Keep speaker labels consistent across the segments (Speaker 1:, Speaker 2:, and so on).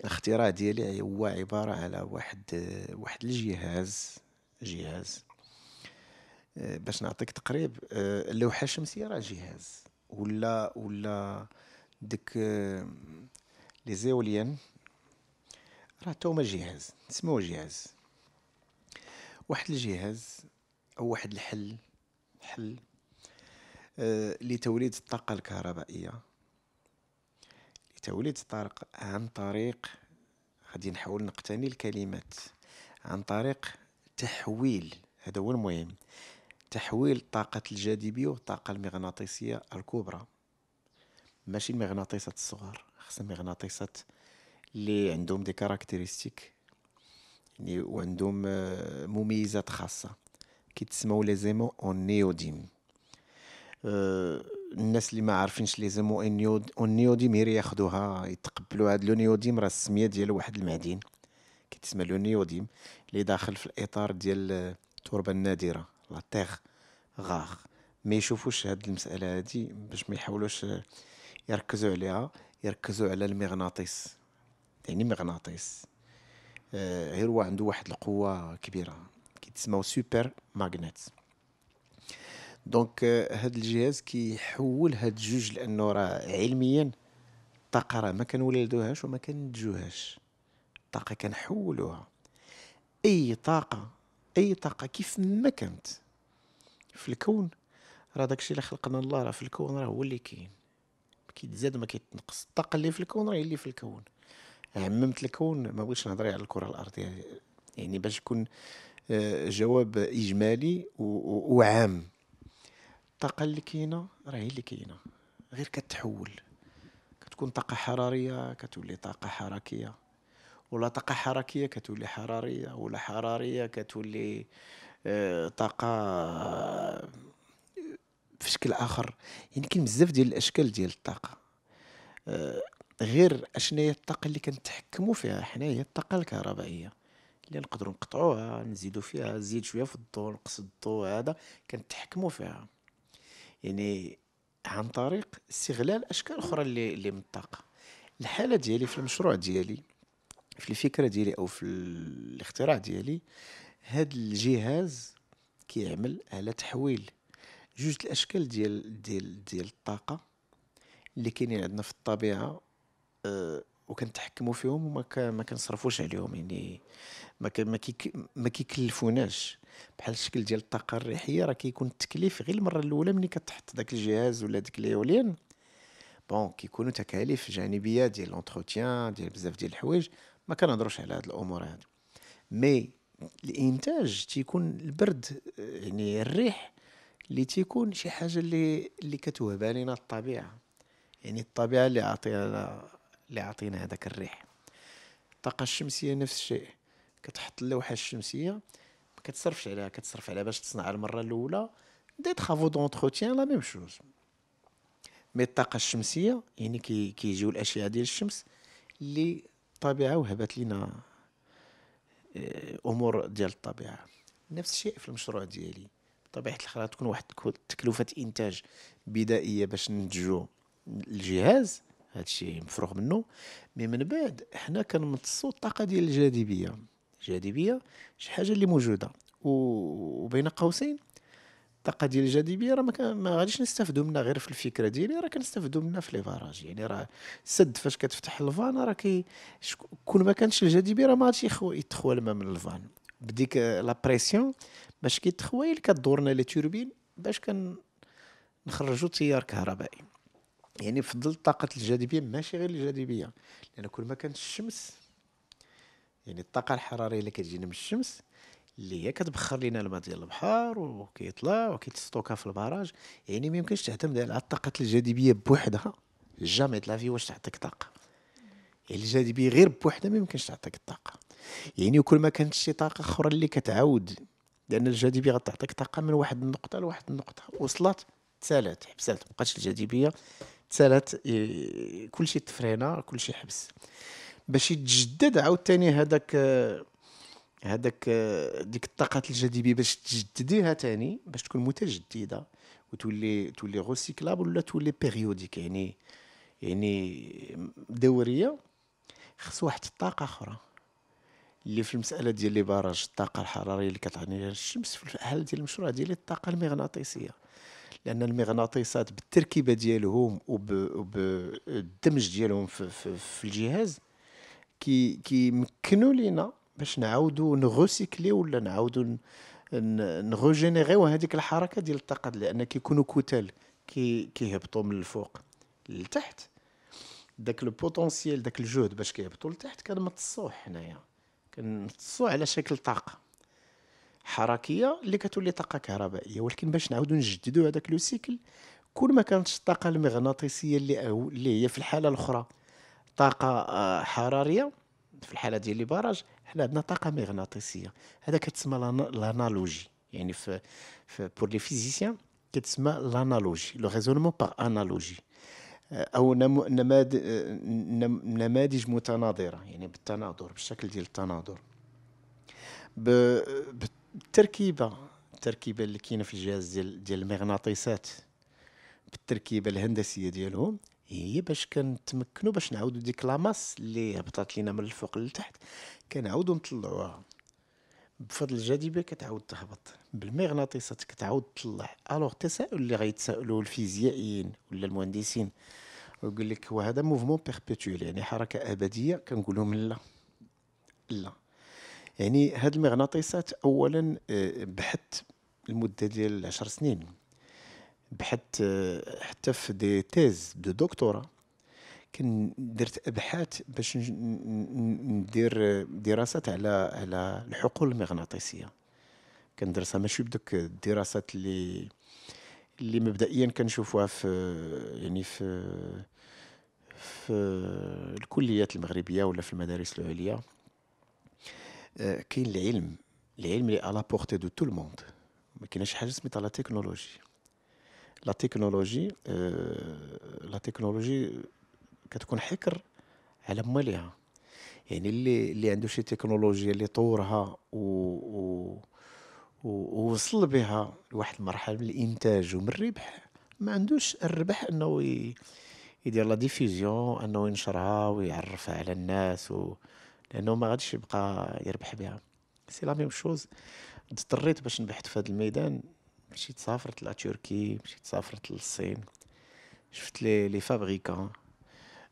Speaker 1: الاختراع آه، ديالي هو عبارة على واحد آه، واحد الجهاز جهاز آه، باش نعطيك تقريب اللوحة الشمسية راه جهاز ولا ولا ديك لي زيوليان راه توما جهاز نسموه جهاز واحد الجهاز او واحد الحل حل لتوليد الطاقة الكهربائية توليد وليت طارق عن طريق غادي نحاول نقتني الكلمات عن طريق تحويل هذا هو المهم تحويل الطاقة الجاذبية والطاقة المغناطيسية الكبرى ماشي المغناطيسات الصغار خصنا المغناطيسات اللي عندهم دي كاركتيرستيك يعني وعندهم آه، مميزات خاصة كيتسموا لي زيمون اون نيوديم آه، الناس اللي ما عارفينش لي زيمو انيو انيو ديمير ياخذوها يتقبلوا هاد لونيوديم راه السميه ديال واحد المعدن كيتسمى لونيوديم اللي داخل في الاطار ديال التربه النادره لا تيغ غاغ ما يشوفوش هاد المساله هادي باش ما يحاولوش يركزوا عليها يركزوا على المغناطيس يعني مغناطيس آه، غير هو عنده واحد القوه كبيره كيتسموا سوبر ماغنيت دونك euh, هذا الجهاز كيحول هاد الجوج لانه راه علميا الطاقه راه ما كنولدوهاش وما كنتجوهاش الطاقه كنحولوها اي طاقه اي طاقه كيف ما كانت في الكون راه داكشي اللي خلقنا الله راه في الكون راه هو اللي كاين كيتزاد ما كيتنقص الطاقه اللي في الكون راه هي اللي في الكون عممت الكون ما بغيتش نهضر على الكره الارضيه يعني باش يكون آه، جواب اجمالي وعام الطاقه اللي كاينه راه هي اللي كاينه غير كتحول كتكون طاقه حراريه كتولي طاقه حركيه ولا طاقه حركيه كتولي حراريه ولا حراريه كتولي آه، طاقه آه، في شكل اخر يعني كاين بزاف ديال الاشكال ديال الطاقه آه، غير اشنا هي الطاقه اللي كنتحكموا فيها حنا هي الطاقه الكهربائيه اللي نقدروا نقطعوها نزيدوا فيها نزيد شويه في الضوء نقص الضوء هذا كنتحكموا فيها يعني عن طريق استغلال اشكال اخرى اللي اللي من الطاقه الحاله ديالي في المشروع ديالي في الفكره ديالي او في الاختراع ديالي هذا الجهاز كيعمل على تحويل جوج الاشكال ديال ديال ديال الطاقه اللي كاينين عندنا في الطبيعه آه، وكنتحكموا فيهم وما كنصرفوش عليهم يعني ما ما كيكلفوناش بحال الشكل ديال الطاقه الريحيه راه كيكون التكليف غير المره الاولى ملي كتحط داك الجهاز ولا ديك ليولين بون كيكونوا تكاليف جانبيه ديال لونتروتيان ديال بزاف ديال الحوايج ما كنهضروش على هاد الامور هادو مي الانتاج تيكون البرد يعني الريح اللي تيكون شي حاجه اللي اللي كتوهب علينا الطبيعه يعني الطبيعه اللي عطينا اللي عطينا هذاك الريح الطاقه الشمسيه نفس الشيء كتحط اللوحه الشمسيه كتصرفش عليها كتصرف عليها باش تصنع المره الاولى دي طرافو دونتروتيان لا ميم شوز مي الطاقه الشمسيه يعني كي كيجيو الاشعه ديال الشمس اللي الطبيعه وهبت لنا آه، امور ديال الطبيعه نفس الشيء في المشروع ديالي بطبيعه الحال تكون واحد تكلفه انتاج بدائيه باش ننتجو الجهاز هادشي مفروغ منه مي من بعد حنا كنمتصو الطاقه ديال الجاذبيه الجاذبيه شي حاجه اللي موجوده وبين قوسين الطاقه ديال الجاذبيه راه ما, ما غاديش نستافدوا منها غير في الفكره ديالي راه كنستافدوا منها في لي يعني راه السد فاش كتفتح الفان راه كي كل ما كانش الجاذبيه راه ما غاديش يتخوى الماء من الفان بديك لا بريسيون باش كيتخوى اللي كدورنا لي توربين باش كن نخرجوا تيار كهربائي يعني فضل طاقه الجاذبيه ماشي غير الجاذبيه لان كل ما كانت الشمس يعني الطاقه الحراريه اللي كتجينا من الشمس اللي هي كتبخر لينا الماء ديال البحر وكيطلع وكيتستوكا في البراج يعني ما يمكنش تعتمد على الطاقه الجاذبيه بوحدها جامي لا في واش تعطيك طاقه يعني الجاذبيه غير بوحدها ما يمكنش تعطيك الطاقه يعني كل ما كانت شي طاقه اخرى اللي كتعاود لان الجاذبيه غتعطيك طاقه من واحد النقطه لواحد النقطه وصلت تسالات حبسات مابقاتش الجاذبيه تسالات إيه، كلشي تفرينا كلشي حبس باش يتجدد عاوتاني هذاك هذاك ديك الطاقه الجاذبيه باش تجدديها تاني باش تكون متجدده وتولي تولي غوسيكلابل ولا تولي بيريوديك يعني يعني دوريه خص واحد الطاقه اخرى اللي في المساله ديال لي باراج الطاقه الحراريه اللي كتعني الشمس في الحاله ديال المشروع ديالي الطاقه المغناطيسيه لان المغناطيسات بالتركيبه ديالهم وبالدمج ديالهم في, في, في الجهاز كي كيمكنوا لينا باش نعاودوا نغوسيكلي ولا نعاودوا نغوجينيغيو هذيك الحركه ديال الطاقه لان كيكونوا كتل كي كيهبطوا من الفوق لتحت داك بوتونسييل داك الجهد باش كيهبطوا لتحت كنمتصوه حنايا كنمتصوه على شكل طاقه حركيه اللي كتولي طاقه كهربائيه ولكن باش نعاودوا نجددوا هذاك لو سيكل كل ما كانت الطاقه المغناطيسيه اللي اللي هي في الحاله الاخرى طاقه آه، حراريه في الحاله ديال لي باراج حنا عندنا طاقه مغناطيسيه هذا كتسمى لانالوجي يعني في, في بور لي فيزيسيان كتسمى لانالوجي لو ريزونمون باغ انالوجي او نماذج آه، نماذج متناظره يعني بالتناظر بالشكل ديال التناظر بالتركيبه التركيبه اللي كاينه في الجهاز ديال ديال المغناطيسات بالتركيبه الهندسيه ديالهم هي باش كنتمكنوا باش نعاودوا ديك لاماس اللي هبطات لينا من الفوق للتحت كنعاودوا نطلعوها بفضل الجاذبيه كتعاود تهبط بالمغناطيسات كتعاود تطلع الوغ التساؤل اللي غيتسائلوا الفيزيائيين ولا المهندسين ويقول لك وهذا موفمون بيربيتويل يعني حركه ابديه كنقول لهم لا لا يعني هاد المغناطيسات اولا آه، بحت المده ديال 10 سنين بحثت حتى في دي تيز دو دكتوراه كان درت ابحاث باش ندير دراسات على على الحقول المغناطيسيه كندرسها ماشي بدوك الدراسات اللي اللي مبدئيا كنشوفوها في يعني في في الكليات المغربيه ولا في المدارس العليا كاين العلم العلم اللي على بورتي دو تو الموند ما كاينش حاجه سميتها لا تكنولوجي لا تكنولوجي آه، لا تكنولوجي كتكون حكر على مالها يعني اللي اللي عنده شي تكنولوجيا اللي طورها و, و ووصل بها لواحد المرحله من الانتاج ومن الربح ما عندوش الربح انه يدير لا ديفيزيون انه ينشرها ويعرفها على الناس و... لانه ما غاديش يبقى يربح بها سي لا ميم شوز اضطريت باش نبحث في هذا الميدان مشيت سافرت لتركي مشيت سافرت للصين شفت لي لي فابريكان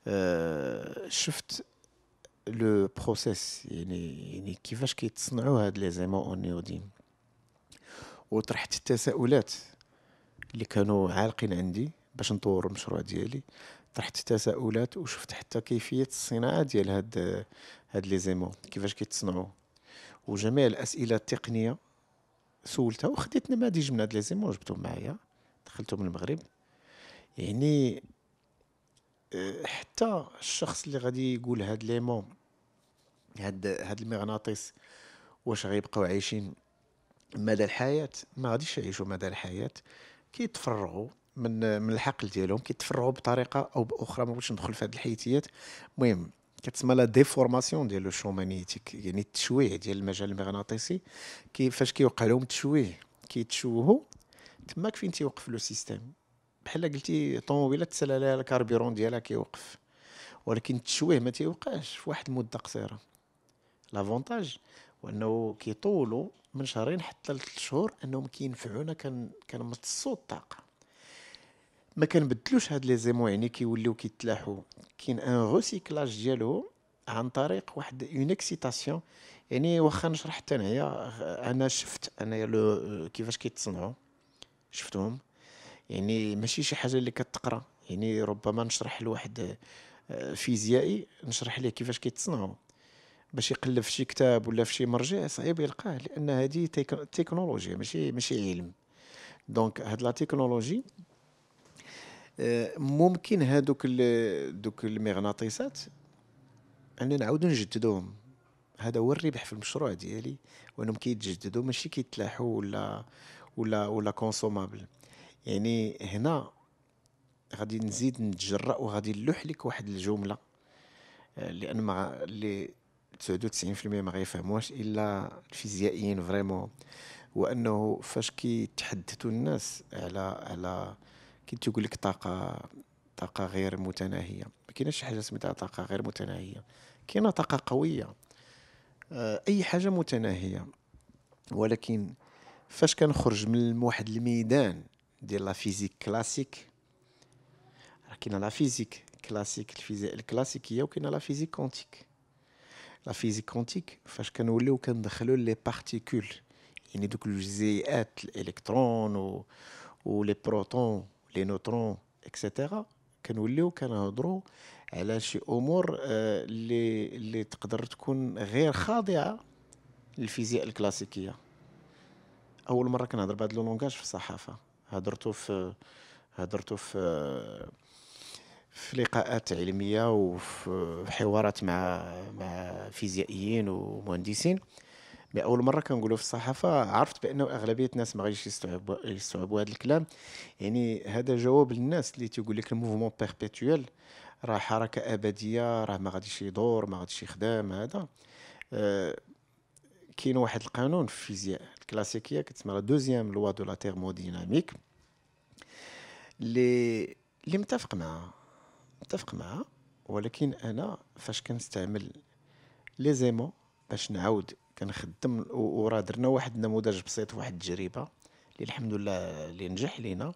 Speaker 1: آه، شفت لو بروسيس يعني يعني كيفاش كيتصنعوا هاد لي زيمون اونيوديم وطرحت التساؤلات اللي كانوا عالقين عندي باش نطور المشروع ديالي طرحت التساؤلات وشفت حتى كيفيه الصناعه ديال هاد هاد لي زيمون كيفاش كيتصنعوا وجميع الاسئله التقنيه سولتها وخديت نماذج من هاد لي زيمون جبتهم معايا دخلتهم من المغرب يعني آه، حتى الشخص اللي غادي يقول هاد ليمون هاد هاد المغناطيس واش غيبقاو عايشين مدى الحياه ما غاديش يعيشوا مدى الحياه كيتفرغوا من من الحقل ديالهم كيتفرغوا بطريقه او باخرى ما بغيتش ندخل في هاد الحيتيات المهم كتسمى لا ديفورماسيون ديال لو شو مانيتيك يعني التشويه ديال المجال المغناطيسي كيفاش كيوقع لهم التشويه كيتشوهوا تماك فين تيوقف لو سيستيم بحال قلتي طوموبيله تسال عليها الكاربيرون ديالها كيوقف ولكن التشويه ما تيوقعش في واحد المده قصيره لافونتاج وانه كيطولوا من شهرين حتى لثلاث شهور انهم كينفعونا كنمتصوا الطاقه ما كنبدلوش هاد لي زيمون يعني كيوليو كيتلاحوا كاين ان روسيكلاج ديالهم عن طريق واحد اون اكسيتاسيون يعني واخا نشرح حتى انايا انا شفت انايا لو كيفاش كيتصنعوا شفتهم يعني ماشي شي حاجه اللي كتقرا يعني ربما نشرح لواحد آه، فيزيائي نشرح ليه كيفاش كيتصنعوا باش يقلب في شي كتاب ولا في شي مرجع صعيب يلقاه لان هذه تكنولوجيا ماشي ماشي علم دونك هاد لا تكنولوجي ممكن هذوك دوك المغناطيسات ان نعاودو نجددوهم هذا هو الربح في المشروع ديالي وانهم كيتجددوا ماشي كيتلاحوا ولا ولا ولا كونسومابل يعني هنا غادي نزيد نتجرأ وغادي نلوح لك واحد الجمله آه، لان ما اللي 99% ما غيفهموهاش الا الفيزيائيين فريمون وانه فاش كيتحدثوا الناس على على كي تيقول لك طاقه طاقه غير متناهيه ما كاينش شي حاجه سميتها طاقه غير متناهيه كاينه طاقه قويه آه، اي حاجه متناهيه ولكن فاش كنخرج من واحد الميدان ديال لا فيزيك كلاسيك راه كاينه لا فيزيك كلاسيك الفيزياء الكلاسيكيه وكاينه لا فيزيك كونتيك لا فيزيك كونتيك فاش كنوليو كندخلو لي بارتيكول يعني دوك الجزيئات الالكترون و, و لي بروتون لي نوترون اكسيتيرا كنوليو كنهضروا على شي امور اللي اللي تقدر تكون غير خاضعه للفيزياء الكلاسيكيه اول مره كنهضر بهذا لونغاج في الصحافه هضرتو في هضرتو في في لقاءات علميه وفي حوارات مع مع فيزيائيين ومهندسين اول مره كنقولوا في الصحافه عرفت بانه اغلبيه الناس ما غاديش يستوعبوا يستوعبوا هذا الكلام يعني هذا جواب للناس اللي تيقول لك الموفمون بيربيتويل راه حركه ابديه راه ما غاديش يدور ما غاديش يخدم هذا أه كاين واحد القانون في الفيزياء الكلاسيكيه كتسمى لا دوزيام لوا دو لا تيرموديناميك اللي اللي متفق معها متفق معها ولكن انا فاش كنستعمل لي زيمون باش نعاود كنخدم وراه درنا واحد النموذج بسيط واحد التجربه اللي الحمد لله اللي نجح لينا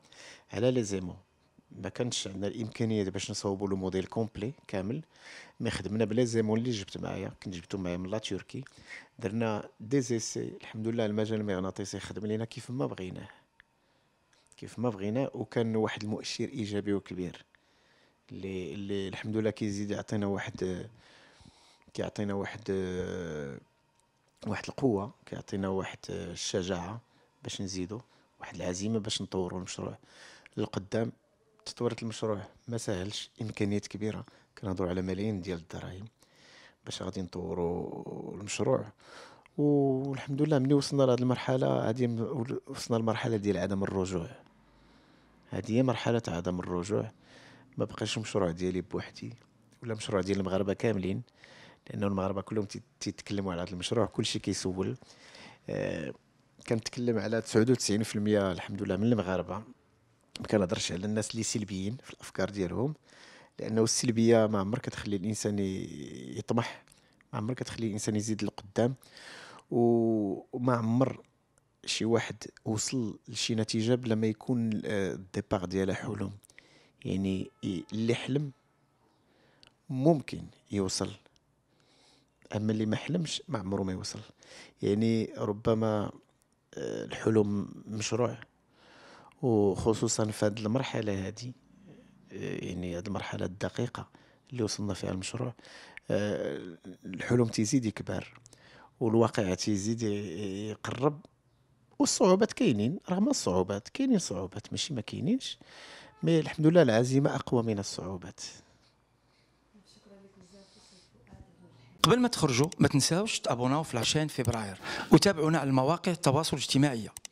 Speaker 1: على لي زيمون ما كانش عندنا الامكانيه باش نصاوبوا لو موديل كومبلي كامل مي خدمنا بلا زيمون اللي جبت معايا كنت جبتو معايا من لا تركي درنا دي زيسي الحمد لله المجال المغناطيسي خدم لينا كيف ما بغيناه كيف ما بغيناه وكان واحد المؤشر ايجابي وكبير اللي, اللي الحمد لله كيزيد يعطينا واحد كيعطينا واحد واحد القوه كيعطينا واحد الشجاعه باش نزيدو واحد العزيمه باش نطوروا المشروع للقدام تطوير المشروع ما سهلش امكانيات كبيره كنهضروا على ملايين ديال الدراهم باش غادي نطوروا المشروع والحمد لله ملي وصلنا لهاد المرحله هادي وصلنا لمرحله ديال عدم الرجوع هذه هي مرحله عدم الرجوع ما بقاش المشروع ديالي بوحدي ولا مشروع ديال المغاربه كاملين لانه المغاربه كلهم تيتكلموا على هذا المشروع كلشي كيسول آه، كنتكلم على 99% الحمد لله من المغاربه ما كنهضرش على الناس اللي سلبيين في الافكار ديالهم لانه السلبيه ما عمر كتخلي الانسان يطمح ما عمر كتخلي الانسان يزيد لقدام وما عمر شي واحد وصل لشي نتيجه بلا ما يكون آه، الديبار ديالها حلم يعني اللي حلم ممكن يوصل اما اللي ما حلمش ما عمره ما يوصل يعني ربما آه، الحلم مشروع وخصوصا في هذه المرحله هذه آه، يعني هذه المرحله الدقيقه اللي وصلنا فيها المشروع آه، الحلم تيزيد يكبر والواقع تيزيد يقرب والصعوبات كاينين رغم الصعوبات كاينين صعوبات ماشي ما كاينينش مي الحمد لله العزيمه اقوى من الصعوبات قبل ما تخرجوا ما تنساوش تابوناو في لاشين فبراير وتابعونا على المواقع التواصل الاجتماعي